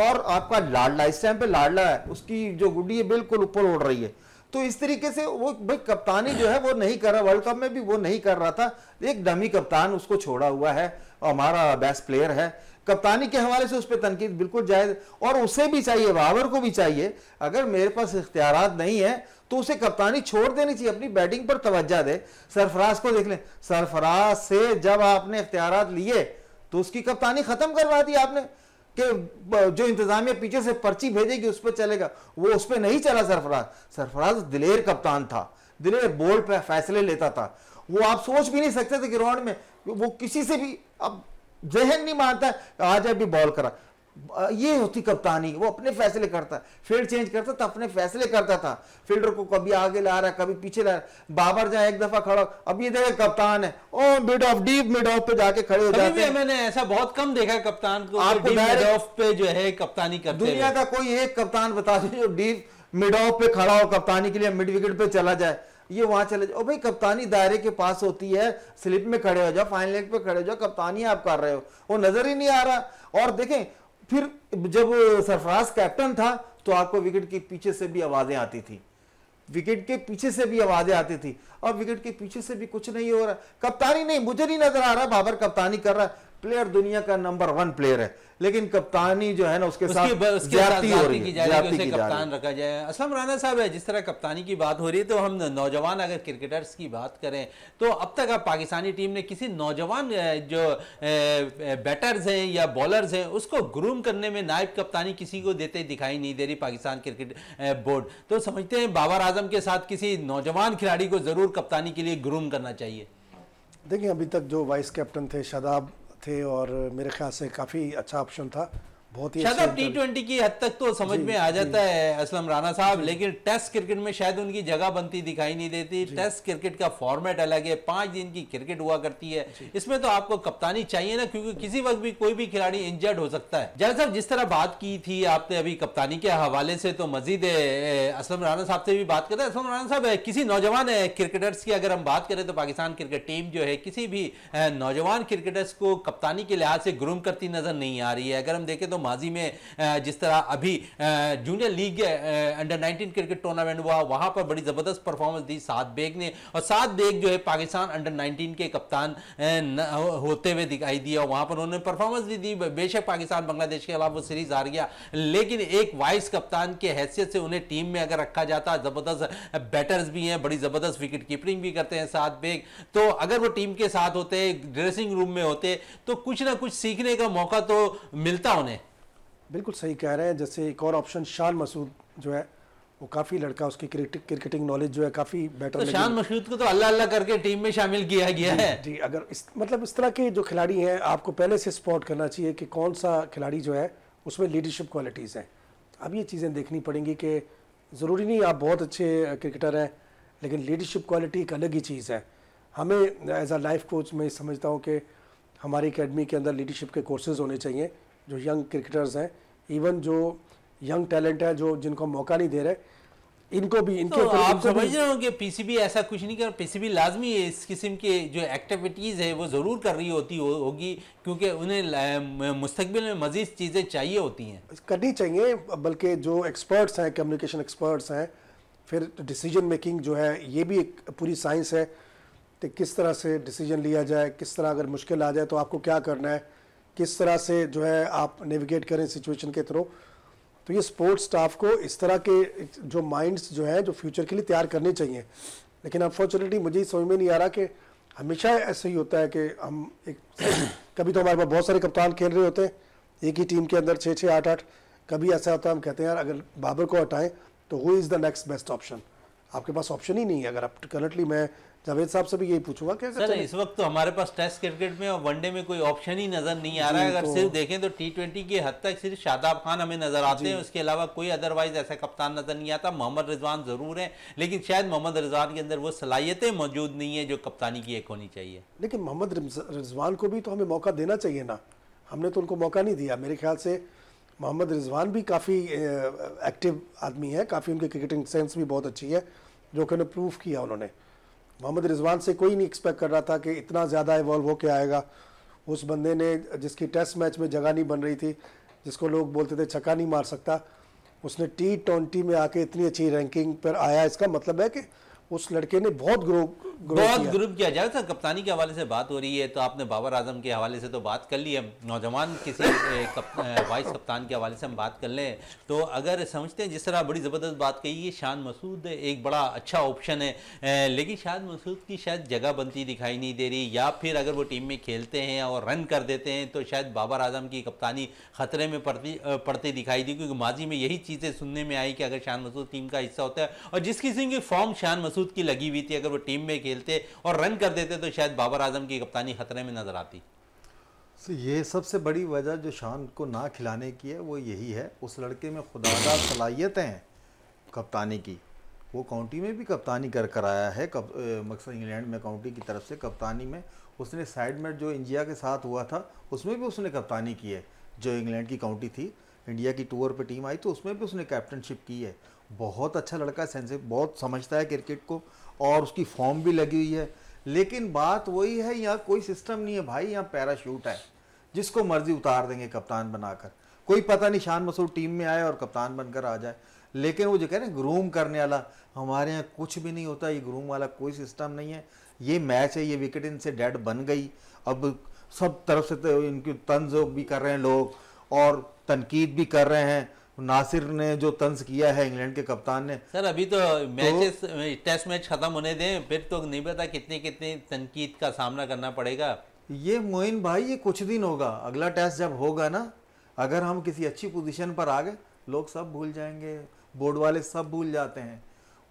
Speaker 2: और आपका लाडला इस टाइम पे लाडला है उसकी जो गुड्डी है बिल्कुल ऊपर उड़ रही है तो इस तरीके से वो भाई कप्तानी जो है वो नहीं कर रहा वर्ल्ड कप में भी वो नहीं कर रहा था एक डमी कप्तान उसको छोड़ा हुआ है हमारा बेस्ट प्लेयर है कप्तानी के हवाले से उस पर तनकीद बिल्कुल जायज और उसे भी चाहिए बाबर को भी चाहिए अगर मेरे पास इख्तियार नहीं है तो उसे कप्तानी छोड़ देनी चाहिए अपनी बैटिंग पर तवज्जा दे सरफराज को देख लें सरफराज से जब आपने इख्तियार लिए तो उसकी कप्तानी खत्म करवा दी आपने कि जो इंतजामिया पीछे से पर्ची भेजेगी उस पर चलेगा वो उस पर नहीं चला सरफराज सरफराज दिलेर कप्तान था दिलेर बोर्ड पर फैसले लेता था वो आप सोच भी नहीं सकते थे ग्राउंड में वो किसी से भी अब जहन नहीं मानता आज अभी बॉल करा ये होती कप्तानी वो अपने फैसले करता फील्ड चेंज करता था तो अपने फैसले करता था फील्डर को कभी आगे ला रहा कभी पीछे ला रहा बाबर जाए एक दफा खड़ा अब ये देखे कप्तान है ओ mid off deep mid off पे जाके खड़े हो जाते हैं मैंने ऐसा बहुत कम देखा है कप्तान
Speaker 1: को आपको मिड ऑफ पे जो है कप्तानी करते दुनिया
Speaker 2: का कोई एक कप्तान बता दे जो डीप मिड ऑफ पे खड़ा हो कप्तानी के लिए मिड विकेट पे चला जाए ये वहां चले जाओ भाई कप्तानी दायरे के पास होती है स्लिप में खड़े हो जाओ फाइनल लेग पे खड़े हो जाओ कप्तानी आप कर रहे हो वो नजर ही नहीं आ रहा और देखें फिर जब सरफराज कैप्टन था तो आपको विकेट के पीछे से भी आवाज़ें आती थी विकेट के पीछे से भी आवाज़ें आती थी और विकेट के पीछे से भी कुछ नहीं हो रहा कप्तानी नहीं मुझे नहीं नजर आ रहा बाबर कप्तानी कर रहा प्लेयर दुनिया का नंबर वन प्लेयर है लेकिन कप्तानी जो है ना उसके साथ ज्यादती हो रही है कप्तान
Speaker 1: रखा जाए असलम राना साहब है जिस तरह कप्तानी की बात हो रही है तो हम नौजवान अगर क्रिकेटर्स की बात करें तो अब तक आप पाकिस्तानी टीम ने किसी नौजवान जो बैटर्स हैं या बॉलर्स हैं उसको ग्रूम करने में नायब कप्तानी किसी को देते दिखाई नहीं दे रही पाकिस्तान क्रिकेट बोर्ड तो समझते हैं बाबर आजम के साथ किसी नौजवान खिलाड़ी को ज़रूर कप्तानी के लिए ग्रूम करना चाहिए
Speaker 3: देखिए अभी तक जो वाइस कैप्टन थे शादाब थे और मेरे ख्याल से काफ़ी अच्छा ऑप्शन था बहुत ही शायद टी ट्वेंटी
Speaker 1: की हद तक तो समझ में आ जाता है असलम राणा साहब लेकिन टेस्ट क्रिकेट में शायद उनकी जगह बनती दिखाई नहीं देती टेस्ट क्रिकेट का फॉर्मेट अलग है पांच दिन की क्रिकेट हुआ करती है इसमें तो आपको कप्तानी चाहिए ना क्योंकि किसी वक्त भी कोई भी खिलाड़ी इंजर्ड हो सकता है जल साहब जिस तरह बात की थी आपने अभी कप्तानी के हवाले से तो मजीद असलम राणा साहब से भी बात करते हैं असलम राणा साहब किसी नौजवान क्रिकेटर्स की अगर हम बात करें तो पाकिस्तान क्रिकेट टीम जो है किसी भी नौजवान क्रिकेटर्स को कप्तानी के लिहाज से ग्रूम करती नजर नहीं आ रही है अगर हम देखें तो तो माजी में जिस तरह अभी junior league under 19 cricket tournament हुआ वहां पर बड़ी जबरदस्त परफॉर्मेंस दी सात बेग ने और सात बेग जो है पाकिस्तान अंडर 19 के कप्तान होते हुए दिखाई दिया वहां पर उन्होंने परफॉर्मेंस भी दी बेशक पाकिस्तान बांग्लादेश के खिलाफ वो सीरीज हार गया लेकिन एक वाइस कप्तान के हैसियत से उन्हें टीम में अगर रखा जाता जबरदस्त बैटर्स भी हैं बड़ी जबरदस्त विकेट कीपरिंग भी करते हैं सात बेग तो अगर वो टीम के साथ होते ड्रेसिंग रूम में होते तो कुछ ना कुछ सीखने का मौका तो मिलता उन्हें
Speaker 3: बिल्कुल सही कह रहे हैं जैसे एक और ऑप्शन शान मसूद जो है वो काफ़ी लड़का उसकी क्रिकेटिंग नॉलेज जो है काफ़ी बेटर तो शान
Speaker 1: मसूद को तो अल्लाह अल्लाह करके टीम में शामिल किया गया है जी अगर इस
Speaker 3: मतलब इस तरह के जो खिलाड़ी हैं आपको पहले से स्पॉट करना चाहिए कि कौन सा खिलाड़ी जो है उसमें लीडरशिप क्वालिटीज़ हैं अब ये चीज़ें देखनी पड़ेंगी कि ज़रूरी नहीं आप बहुत अच्छे क्रिकेटर हैं लेकिन लीडरशिप क्वालिटी एक अलग ही चीज़ है हमें एज अ लाइफ कोच मैं समझता हूँ कि हमारी अकेडमी के अंदर लीडरशिप के कोर्सेज होने चाहिए जो यंग क्रिकेटर्स हैं इवन जो यंग टैलेंट है जो जिनको मौका नहीं दे रहे इनको भी इनके तो आप समझ रहे
Speaker 1: हो कि पीसीबी ऐसा कुछ नहीं कर पीसीबी लाजमी है इस किस्म के जो एक्टिविटीज़ है वो ज़रूर कर रही होती हो, होगी क्योंकि उन्हें मुस्तबिल में मज़ीद चीज़ें चाहिए होती हैं
Speaker 3: करनी चाहिए बल्कि जो एक्सपर्ट्स हैं कम्युनिकेशन एक्सपर्ट्स हैं फिर डिसीजन मेकिंग जो है ये भी एक पूरी साइंस है कि किस तरह से डिसीजन लिया जाए किस तरह अगर मुश्किल आ जाए तो आपको क्या करना है किस तरह से जो है आप नेविगेट करें सिचुएशन के थ्रू तो ये स्पोर्ट्स स्टाफ को इस तरह के जो माइंड्स जो हैं जो फ्यूचर के लिए तैयार करने चाहिए लेकिन अनफॉर्चुनेटली मुझे समझ में नहीं आ रहा कि हमेशा ऐसे ही होता है कि हम एक कभी तो हमारे पास बहुत सारे कप्तान खेल रहे होते हैं एक ही टीम के अंदर छः छः आठ आठ कभी ऐसा होता है हम कहते हैं यार अगर बाबर को हटाएं तो who is the next best option आपके पास ऑप्शन ही नहीं है अगर आप करंटली मैं जावेद साहब से भी यही पूछूंगा क्या सर इस
Speaker 1: वक्त तो हमारे पास टेस्ट क्रिकेट में और वनडे में कोई ऑप्शन ही नजर नहीं आ रहा है अगर तो, सिर्फ देखें तो टी ट्वेंटी की हद तक सिर्फ शादाब खान हमें नजर आते हैं उसके अलावा कोई अदरवाइज ऐसा कप्तान नजर नहीं आता मोहम्मद रिजवान जरूर है लेकिन शायद मोहम्मद रिजवान के अंदर वो सलाहियतें मौजूद नहीं है जो कप्तानी की एक होनी चाहिए
Speaker 3: लेकिन मोहम्मद रिजवान को भी तो हमें मौका देना चाहिए ना हमने तो उनको मौका नहीं दिया मेरे ख्याल से मोहम्मद रिजवान भी काफ़ी एक्टिव आदमी है काफ़ी उनकी क्रिकेटिंग सेंस भी बहुत अच्छी है जो कि उन्हें प्रूव किया उन्होंने मोहम्मद रिजवान से कोई नहीं एक्सपेक्ट कर रहा था कि इतना ज़्यादा इवॉल्व होके आएगा उस बंदे ने जिसकी टेस्ट मैच में जगह नहीं बन रही थी जिसको लोग बोलते थे छक्का नहीं मार सकता उसने टी ट्वेंटी में आके इतनी अच्छी रैंकिंग पर आया इसका मतलब है कि उस लड़के ने बहुत ग्रो बहुत
Speaker 1: ग्रुप किया जाए सर कप्तानी के हवाले से बात हो रही है तो आपने बाबर आजम के हवाले से तो बात कर ली है नौजवान किसी वाइस कप्तान के हवाले से हम बात कर लें तो अगर समझते हैं जिस तरह बड़ी ज़बरदस्त बात कही है शान मसूद एक बड़ा अच्छा ऑप्शन है लेकिन शान मसूद की शायद जगह बनती दिखाई नहीं दे रही या फिर अगर वो टीम में खेलते हैं और रन कर देते हैं तो शायद बाबर आजम की कप्तानी ख़तरे में पड़ती पड़ती दिखाई दी क्योंकि माजी में यही चीज़ें सुनने में आई कि अगर शान मसूद टीम का हिस्सा होता है और जिस किसी की फॉर्म शान मसूद की लगी हुई थी अगर वो टीम में खेलते और रन कर देते तो शायद बाबर आजम की कप्तानी खतरे में नजर आती
Speaker 2: तो ये सबसे बड़ी वजह जो शान को ना खिलाने की है वो यही है उस लड़के में खुदादा सलाहियत है कप्तानी की वो काउंटी में भी कप्तानी कर कर आया है कप मकसद इंग्लैंड में काउंटी की तरफ से कप्तानी में उसने साइड में जो इंडिया के साथ हुआ था उसमें भी उसने कप्तानी की है जो इंग्लैंड की काउंटी थी इंडिया की टूर पे टीम आई तो उसमें भी उसने कैप्टनशिप की है बहुत अच्छा लड़का सेंसिव बहुत समझता है क्रिकेट को और उसकी फॉर्म भी लगी हुई है लेकिन बात वही है यहाँ कोई सिस्टम नहीं है भाई यहाँ पैराशूट है जिसको मर्जी उतार देंगे कप्तान बनाकर कोई पता नहीं शान मसूर टीम में आए और कप्तान बनकर आ जाए लेकिन वो जो कह रहे हैं ग्रूम करने वाला हमारे यहाँ कुछ भी नहीं होता ये ग्रूम वाला कोई सिस्टम नहीं है ये मैच है ये विकेट इनसे डेड बन गई अब सब तरफ से तो इनकी तंज भी कर रहे हैं लोग और तनकीद भी कर रहे हैं तो नासिर ने जो तंज किया है इंग्लैंड के कप्तान
Speaker 1: ने सर अभी तो, तो मैचेस तो, टेस्ट मैच खत्म होने दें फिर तो नहीं पता कितनी कितनी तनकीद का सामना करना पड़ेगा
Speaker 2: ये मोइन भाई ये कुछ दिन होगा अगला टेस्ट जब होगा ना अगर हम किसी अच्छी पोजीशन पर आ गए लोग सब भूल जाएंगे बोर्ड वाले सब भूल जाते हैं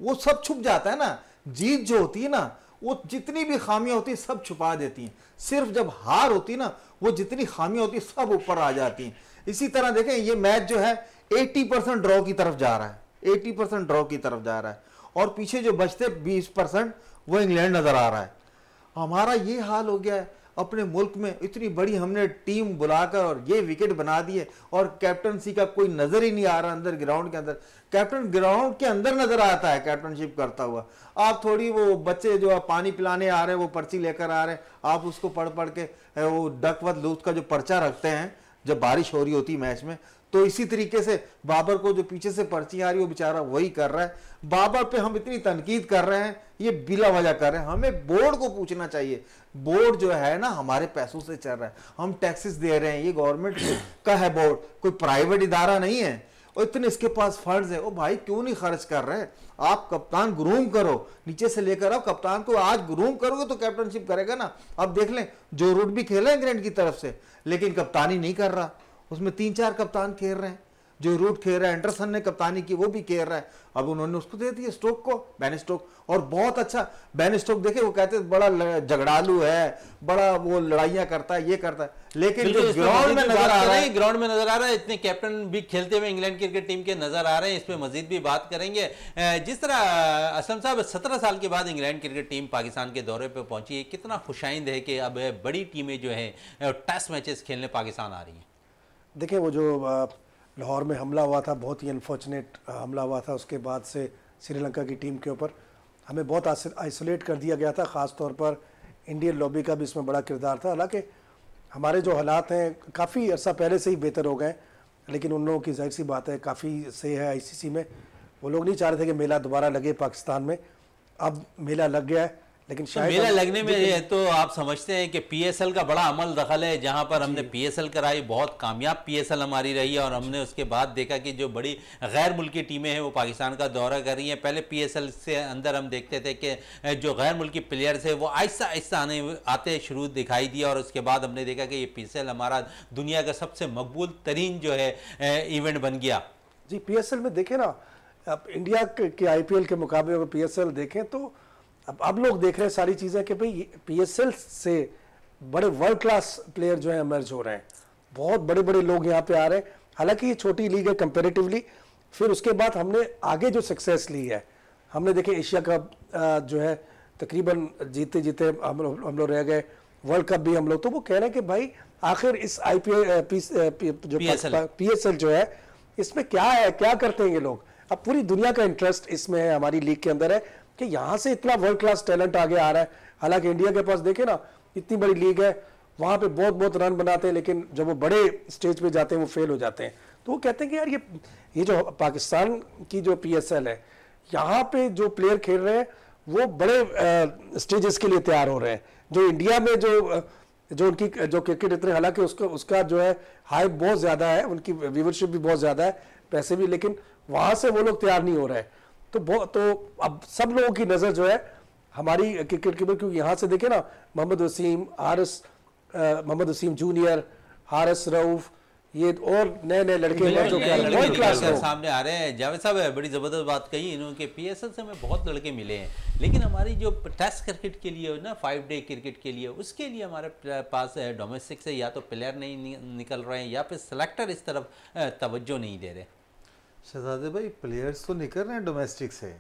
Speaker 2: वो सब छुप जाता है ना जीत जो होती है ना वो जितनी भी खामियां होती सब छुपा देती हैं सिर्फ जब हार होती ना वो जितनी खामियां होती सब ऊपर आ जाती हैं इसी तरह देखें ये मैच जो है 80 परसेंट ड्रॉ की तरफ जा रहा है 80 परसेंट ड्रॉ की तरफ जा रहा है और पीछे जो बचते 20 परसेंट वो इंग्लैंड नज़र आ रहा है हमारा ये हाल हो गया है अपने मुल्क में इतनी बड़ी हमने टीम बुलाकर और ये विकेट बना दिए और कैप्टनसी का कोई नज़र ही नहीं आ रहा अंदर ग्राउंड के अंदर कैप्टन ग्राउंड के अंदर नज़र आता है कैप्टनशिप करता हुआ आप थोड़ी वो बच्चे जो पानी पिलाने आ रहे हैं वो पर्ची लेकर आ रहे हैं आप उसको पढ़ पढ़ के वो डकवत लूथ का जो पर्चा रखते हैं जब बारिश हो रही होती मैच में तो इसी तरीके से बाबर को जो पीछे से पर्ची आ रही वो बेचारा वही कर रहा है बाबर पे हम इतनी तनकीद कर रहे हैं ये बिला वजह कर रहे हैं हमें बोर्ड को पूछना चाहिए बोर्ड जो है ना हमारे पैसों से चल रहा है हम टैक्सेस दे रहे हैं ये गवर्नमेंट का है बोर्ड कोई प्राइवेट इदारा नहीं है और इतने इसके पास फंड्स है ओ भाई क्यों नहीं खर्च कर रहे आप कप्तान ग्रूम करो नीचे से लेकर आओ कप्तान को आज ग्रूम करोगे तो कैप्टनशिप करेगा ना अब देख लें जो रूट भी खेला इंग्लैंड की तरफ से लेकिन कप्तानी नहीं कर रहा उसमें तीन चार कप्तान खेल रहे हैं जो रूट खेल रहा है एंडरसन ने कप्तानी की वो भी खेल रहा है अब उन्होंने उसको दे दिया स्टोक को बैन स्टोक और बहुत अच्छा बैन स्टोक देखे वो कहते बड़ा झगड़ालू है बड़ा वो लड़ाइयाँ करता है ये करता है लेकिन जो ग्राउंड में नजर आ रहा है ग्राउंड
Speaker 1: में नजर आ रहा है इतने कैप्टन भी खेलते हुए इंग्लैंड क्रिकेट टीम के नजर आ रहे हैं इसमें मजीद भी बात करेंगे जिस तरह असम साहब सत्रह साल के बाद इंग्लैंड क्रिकेट टीम पाकिस्तान के दौरे पर पहुंची है कितना खुशाइंद है कि अब बड़ी टीमें जो है टेस्ट मैचेस खेलने पाकिस्तान आ रही है
Speaker 3: देखें वो जो लाहौर में हमला हुआ था बहुत ही अनफॉर्चुनेट हमला हुआ था उसके बाद से श्रीलंका की टीम के ऊपर हमें बहुत आइसोलेट कर दिया गया था ख़ास तौर पर इंडियन लॉबी का भी इसमें बड़ा किरदार था हालांकि हमारे जो हालात हैं काफ़ी अर्सा पहले से ही बेहतर हो गए लेकिन उन लोगों की जाहिर सी बात है काफ़ी से है आईसीसी में वो लोग नहीं चाह रहे थे कि मेला दोबारा लगे पाकिस्तान में अब मेला लग गया है लेकिन तो शायद मेला लगने में ये
Speaker 1: तो आप समझते हैं कि पीएसएल का बड़ा अमल दखल है जहाँ पर हमने पीएसएल कराई बहुत कामयाब पीएसएल हमारी रही है और हमने उसके बाद देखा कि जो बड़ी गैर मुल्की टीमें हैं वो पाकिस्तान का दौरा कर रही हैं पहले पीएसएल से अंदर हम देखते थे कि जो गैर मुल्की प्लेयर्स है वो आहिस्ता आहिस्ता आने आते शुरू दिखाई दिया और उसके बाद हमने देखा कि ये पी हमारा दुनिया का सबसे मकबूल तरीन जो है इवेंट बन गया
Speaker 3: जी पी में देखें ना आप इंडिया के आई के मुकाबले में पी देखें तो अब अब लोग देख रहे हैं सारी चीज़ें कि भाई पी से बड़े वर्ल्ड क्लास प्लेयर जो है इमर्ज हो रहे हैं बहुत बड़े बड़े लोग यहाँ पे आ रहे हैं हालांकि ये छोटी लीग है कंपेरेटिवली फिर उसके बाद हमने आगे जो सक्सेस ली है हमने देखे एशिया कप जो है तकरीबन जीते जीते हम लोग हम लोग रह गए वर्ल्ड कप भी हम लोग तो वो कह रहे हैं कि भाई आखिर इस आई पी जो पी एस एल जो है इसमें क्या है क्या करते हैं ये लोग अब पूरी दुनिया का इंटरेस्ट इसमें है हमारी लीग के अंदर है कि यहाँ से इतना वर्ल्ड क्लास टैलेंट आगे आ रहा है हालांकि इंडिया के पास देखे ना इतनी बड़ी लीग है वहां पे बहुत बहुत रन बनाते हैं लेकिन जब वो बड़े स्टेज पे जाते हैं वो फेल हो जाते हैं तो वो कहते हैं कि यार ये ये जो पाकिस्तान की जो पी है यहाँ पे जो प्लेयर खेल रहे हैं वो बड़े स्टेजेस के लिए तैयार हो रहे हैं जो इंडिया में जो जो उनकी जो क्रिकेट इतने हालांकि उसका उसका जो है हाइप बहुत ज़्यादा है उनकी व्यूवरशिप भी बहुत ज़्यादा है पैसे भी लेकिन वहां से वो लोग तैयार नहीं हो रहे हैं तो बहुत तो अब सब लोगों की नज़र जो है हमारी क्रिकेट के ऊपर क्योंकि यहाँ से देखे ना मोहम्मद वसीम एस मोहम्मद वसीम जूनियर एस रऊफ ये और नए नए लड़के क्लास सामने
Speaker 1: आ रहे हैं जावेद साहब बड़ी ज़बरदस्त बात कही इन्होंने एस पीएसएल से हमें बहुत लड़के मिले हैं लेकिन हमारी जो टेस्ट क्रिकेट के लिए ना फाइव डे क्रिकेट के लिए उसके लिए हमारे पास डोमेस्टिक से या तो प्लेयर नहीं निकल रहे हैं या फिर सेलेक्टर इस तरफ तवज्जो नहीं दे रहे
Speaker 2: शहजादे भाई प्लेयर्स तो निकल रहे हैं डोमेस्टिक से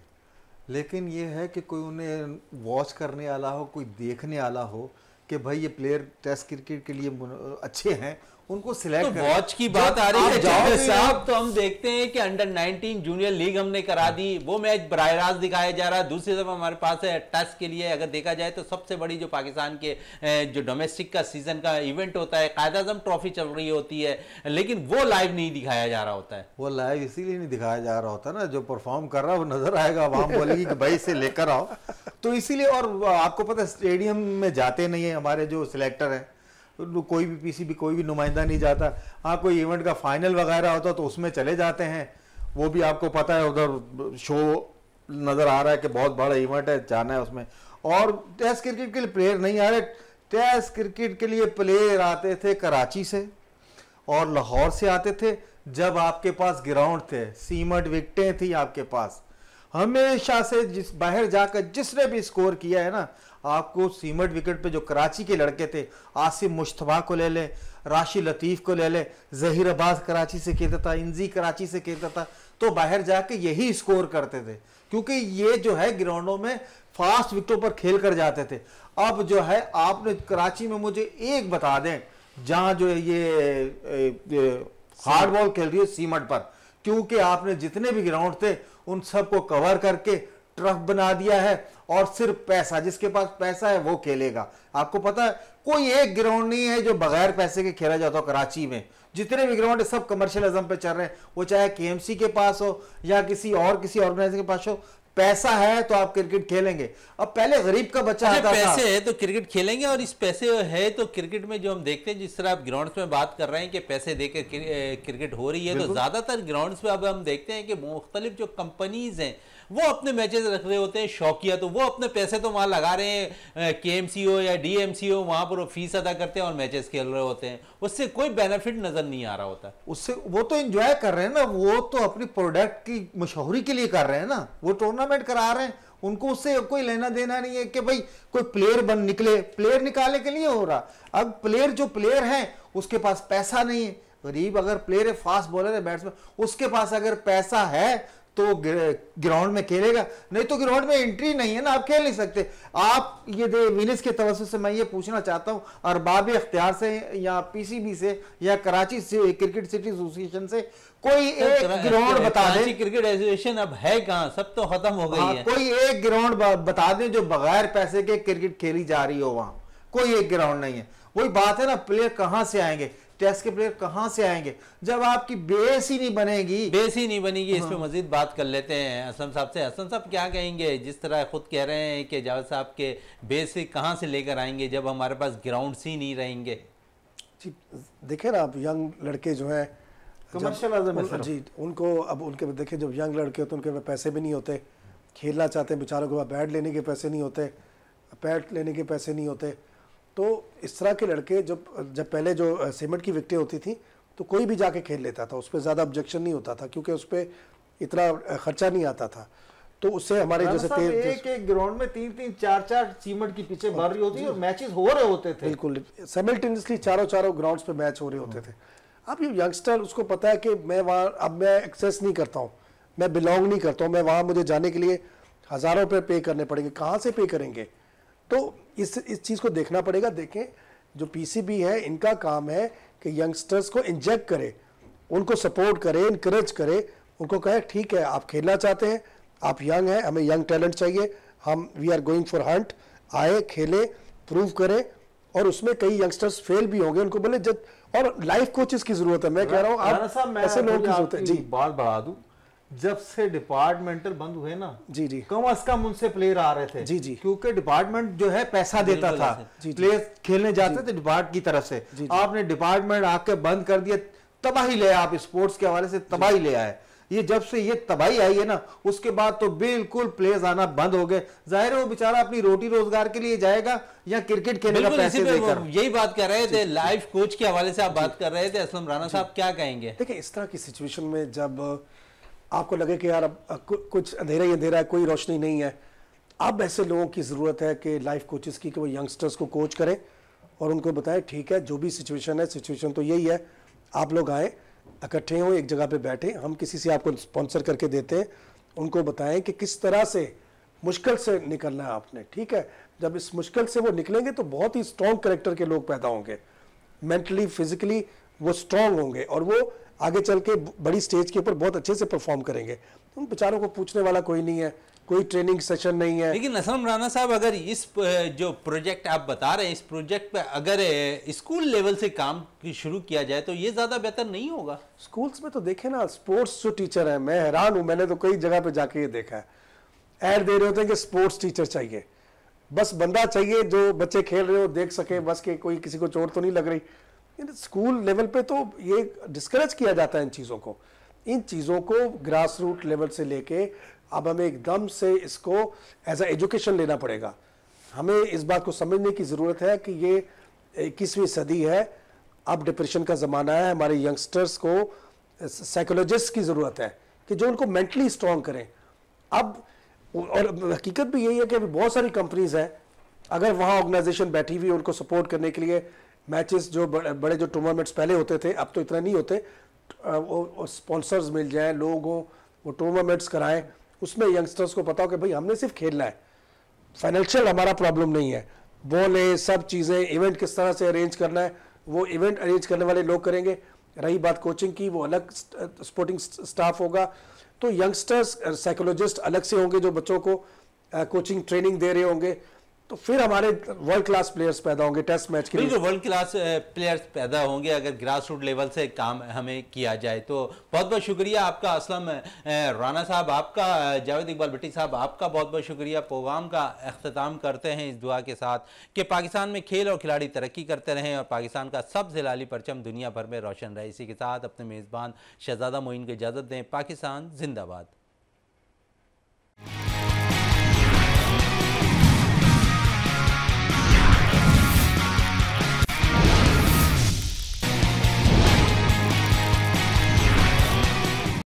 Speaker 2: लेकिन ये है कि कोई उन्हें वॉच करने आला हो कोई देखने आला हो कि भाई ये प्लेयर टेस्ट क्रिकेट के लिए अच्छे हैं उनको सिलेक्ट तो वॉच की बात आ रही है साहब
Speaker 1: तो हम देखते हैं कि अंडर 19 जूनियर लीग हमने करा दी वो मैच बराहराज दिखाया जा रहा है दूसरी तरफ हमारे पास है टेस्ट के लिए अगर देखा जाए तो सबसे बड़ी जो पाकिस्तान के जो डोमेस्टिक का सीजन का इवेंट होता है कायद अजम ट्रॉफी चल रही होती है लेकिन वो लाइव नहीं दिखाया जा रहा होता है
Speaker 2: वो लाइव इसीलिए नहीं दिखाया जा रहा होता ना जो परफॉर्म कर रहा है वो नजर आएगा आवाम बोलेगी कि भाई इसे लेकर आओ तो इसीलिए और आपको पता स्टेडियम में जाते नहीं है हमारे जो सिलेक्टर है तो कोई भी पीसीबी कोई भी नुमाइंदा नहीं जाता हाँ कोई इवेंट का फाइनल वगैरह होता तो उसमें चले जाते हैं वो भी आपको पता है उधर शो नज़र आ रहा है कि बहुत बड़ा इवेंट है जाना है उसमें और टेस्ट क्रिकेट के लिए प्लेयर नहीं आ रहे टेस्ट क्रिकेट के लिए प्लेयर आते थे कराची से और लाहौर से आते थे जब आपके पास ग्राउंड थे सीमट विकटें थी आपके पास हमेशा से जिस बाहर जाकर जिसने भी स्कोर किया है ना आपको सीमट विकेट पे जो कराची के लड़के थे आसिफ मुश्तबा को ले लें राशि लतीफ़ को ले लें जहीर अब्बास कराची से खेलता था इंजी कराची से खेलता था तो बाहर जाके यही स्कोर करते थे क्योंकि ये जो है ग्राउंडों में फास्ट विकेटों पर खेल कर जाते थे अब जो है आपने कराची में मुझे एक बता दें जहाँ जो है ये हार्ड बॉल खेल रही है सीमट पर क्योंकि आपने जितने भी ग्राउंड थे उन सबको कवर करके ट्रफ बना दिया है और सिर्फ पैसा जिसके पास पैसा है वो खेलेगा आपको पता है कोई एक ग्राउंड नहीं है जो बगैर पैसे के खेला जाता हो कराची में जितने भी ग्राउंड है सब कमर्शियलिज्म पे चल रहे हैं वो चाहे केएमसी के पास हो या किसी और किसी ऑर्गेनाइजेशन के पास हो पैसा है तो आप क्रिकेट खेलेंगे अब पहले गरीब का बच्चा अच्छा, आता पैसे था।
Speaker 1: है तो क्रिकेट खेलेंगे और इस पैसे है तो क्रिकेट में जो हम देखते हैं जिस तरह आप ग्राउंड्स में बात कर रहे हैं कि पैसे देकर क्रिकेट हो रही है तो ज्यादातर ग्राउंड्स में अब हम देखते हैं कि मुख्तलिफ जो कंपनीज हैं वो अपने मैचेस रख रहे होते हैं शौकिया तो वो अपने पैसे तो वहाँ लगा रहे हैं के एम सी हो या डी एम सी हो वहाँ पर वो फीस अदा करते हैं और मैचेस खेल रहे होते हैं उससे कोई बेनिफिट नज़र नहीं आ रहा होता
Speaker 2: उससे वो तो इन्जॉय कर रहे हैं ना वो तो अपनी प्रोडक्ट की मशहूरी के लिए कर रहे हैं ना वो टूर्नामेंट करा रहे हैं उनको उससे कोई लेना देना नहीं है कि भाई कोई प्लेयर बन निकले प्लेयर निकालने के लिए हो रहा अब प्लेयर जो प्लेयर हैं उसके पास पैसा नहीं है गरीब अगर प्लेयर है फास्ट बॉलर है बैट्समैन उसके पास अगर पैसा है तो ग्राउंड में खेलेगा नहीं तो ग्राउंड में एंट्री नहीं है ना आप खेल नहीं सकते आप ये दे मिनिस के तवस से मैं ये पूछना चाहता हूँ अरबाब अख्तियार से या पीसीबी से या कराची से क्रिकेट सिटी एसोसिएशन से कोई एक ग्राउंड बता दें
Speaker 1: क्रिकेट एसोसिएशन अब है कहाँ सब तो खत्म हो गई हाँ, है कोई
Speaker 2: एक ग्राउंड बता दें जो बगैर पैसे के क्रिकेट खेली जा रही हो वहाँ कोई एक ग्राउंड नहीं है वही बात है ना प्लेयर कहाँ से आएंगे टेस्ट के प्लेयर कहाँ से आएंगे जब आपकी बेस ही नहीं बनेगी बेस ही
Speaker 1: नहीं बनेगी हाँ। इस पर मजीद बात कर लेते हैं असम साहब से असम साहब क्या कहेंगे जिस तरह खुद कह रहे हैं कि जावेद साहब के बेसिक कहाँ से लेकर आएंगे जब हमारे पास ग्राउंड ही नहीं रहेंगे जी
Speaker 3: ना आप यंग लड़के जो है
Speaker 1: जी
Speaker 3: उनको अब उनके देखे जब यंग लड़के होते उनके पैसे भी नहीं होते खेलना चाहते हैं बेचारों के पास बैट लेने के पैसे नहीं होते पैट लेने के पैसे नहीं होते तो इस तरह के लड़के जब जब पहले जो सीमेंट की विकटें होती थी तो कोई भी जाके खेल लेता था उस पर ज़्यादा ऑब्जेक्शन नहीं होता था क्योंकि उस पर इतना खर्चा नहीं आता था तो उससे हमारे जैसे तेज एक एक ग्राउंड में तीन तीन चार चार सीमेंट की पीछे भर रही होती और मैचेस हो रहे होते थे बिल्कुल सेमल्टेनियसली चारों चारों ग्राउंड्स पे मैच हो रहे होते थे अब ये यंगस्टर उसको पता है कि मैं वहाँ अब मैं एक्सेस नहीं करता हूँ मैं बिलोंग नहीं करता हूँ मैं वहाँ मुझे जाने के लिए हज़ारों रुपये पे करने पड़ेंगे कहाँ से पे करेंगे तो इस इस चीज़ को देखना पड़ेगा देखें जो पीसीबी है इनका काम है कि यंगस्टर्स को इंजेक्ट करे उनको सपोर्ट करे इनक्रेज करे उनको कहे ठीक है आप खेलना चाहते हैं आप यंग हैं हमें यंग टैलेंट चाहिए हम we are going for hunt आए खेलें प्रूव करें और उसमें कई यंगस्टर्स फेल भी होंगे उनको बोले जब और लाइफ कोचेस की जरूरत है मैं कह रहा हूँ आप ऐसे लोगों की जरूरत है जी
Speaker 2: बात बढ़ा दूँ जब से डिपार्टमेंटल बंद हुए ना जी जी कम अज कम उनसे प्लेयर आ रहे थे जी जी क्योंकि डिपार्टमेंट जो है पैसा देता था प्लेयर खेलने जाते थे डिपार्ट की तरफ से आपने डिपार्टमेंट आके बंद कर दिया तबाही ले आप स्पोर्ट्स के हवाले से तबाही ले आए ये जब से ये तबाही आई है ना उसके बाद तो बिल्कुल प्लेयर्स आना बंद हो गए जाहिर है वो बेचारा अपनी रोटी रोजगार के लिए जाएगा या क्रिकेट
Speaker 3: खेलने का पैसे देकर
Speaker 1: यही बात कर रहे थे लाइफ कोच के हवाले से आप बात कर रहे थे असलम राणा साहब क्या कहेंगे
Speaker 3: देखिए इस तरह की सिचुएशन में जब आपको लगे कि यार अब कुछ अंधेरा ही अंधेरा है कोई रोशनी नहीं है अब ऐसे लोगों की ज़रूरत है कि लाइफ कोचेस की कि वो यंगस्टर्स को कोच करें और उनको बताएं ठीक है जो भी सिचुएशन है सिचुएशन तो यही है आप लोग आएँ इकट्ठे हों एक जगह पे बैठें हम किसी से आपको स्पॉन्सर करके देते हैं उनको बताएं कि किस तरह से मुश्किल से निकलना है आपने ठीक है जब इस मुश्किल से वो निकलेंगे तो बहुत ही स्ट्रॉन्ग करेक्टर के लोग पैदा होंगे मेंटली फिजिकली वो स्ट्रांग होंगे और वो आगे चल के बड़ी स्टेज के ऊपर बहुत अच्छे से परफॉर्म करेंगे उन बेचारों को पूछने वाला कोई नहीं है कोई ट्रेनिंग सेशन नहीं है
Speaker 1: लेकिन असलम राना साहब अगर इस जो प्रोजेक्ट आप बता रहे हैं इस प्रोजेक्ट पर अगर स्कूल लेवल से काम शुरू किया जाए तो ये ज़्यादा बेहतर नहीं होगा
Speaker 3: स्कूल्स में तो देखे ना स्पोर्ट्स जो टीचर हैं मैं हैरान हूँ मैंने तो कई जगह पे जाके ये देखा है ऐड दे रहे होते हैं कि स्पोर्ट्स टीचर चाहिए बस बंदा चाहिए जो बच्चे खेल रहे हो देख सके बस के कोई किसी को चोट तो नहीं लग रही स्कूल लेवल पे तो ये डिस्करेज किया जाता है इन चीज़ों को इन चीज़ों को ग्रास रूट लेवल से लेके अब हमें एकदम से इसको एज अ एजुकेशन लेना पड़ेगा हमें इस बात को समझने की ज़रूरत है कि ये इक्कीसवीं सदी है अब डिप्रेशन का ज़माना है हमारे यंगस्टर्स को साइकोलॉजिस्ट की ज़रूरत है कि जो उनको मेंटली स्ट्रॉन्ग करें अब और हकीकत भी यही है कि अभी बहुत सारी कंपनीज़ हैं अगर वहाँ ऑर्गेनाइजेशन बैठी हुई है उनको सपोर्ट करने के लिए मैचेस जो बड़े जो टूर्नामेंट्स पहले होते थे अब तो इतना नहीं होते वो स्पॉन्सर्स मिल जाएं लोगों वो टूर्नामेंट्स कराएं उसमें यंगस्टर्स को पता हो कि भाई हमने सिर्फ खेलना है फाइनेंशियल हमारा प्रॉब्लम नहीं है बॉल है सब चीज़ें इवेंट किस तरह से अरेंज करना है वो इवेंट अरेंज करने वाले लोग करेंगे रही बात कोचिंग की वो अलग स्पोर्टिंग स्टाफ होगा तो यंगस्टर्स साइकोलॉजिस्ट अलग से होंगे जो बच्चों को कोचिंग ट्रेनिंग दे रहे होंगे तो फिर हमारे वर्ल्ड क्लास प्लेयर्स पैदा होंगे टेस्ट मैच के लिए वर्ल्ड
Speaker 1: क्लास प्लेयर्स पैदा होंगे अगर ग्रास रूट लेवल से काम हमें किया जाए तो बहुत बहुत शुक्रिया आपका असलम uh, राना साहब आपका uh, जावेद इकबाल भट्टी साहब आपका बहुत बहुत शुक्रिया प्रोग्राम का अख्ताम करते हैं इस दुआ के साथ कि पाकिस्तान में खेल और खिलाड़ी तरक्की करते रहें और पाकिस्तान का सब लाली परचम दुनिया भर में रोशन रहे इसी के साथ अपने मेज़बान शहजादा मोइन को इजाज़त दें पाकिस्तान जिंदाबाद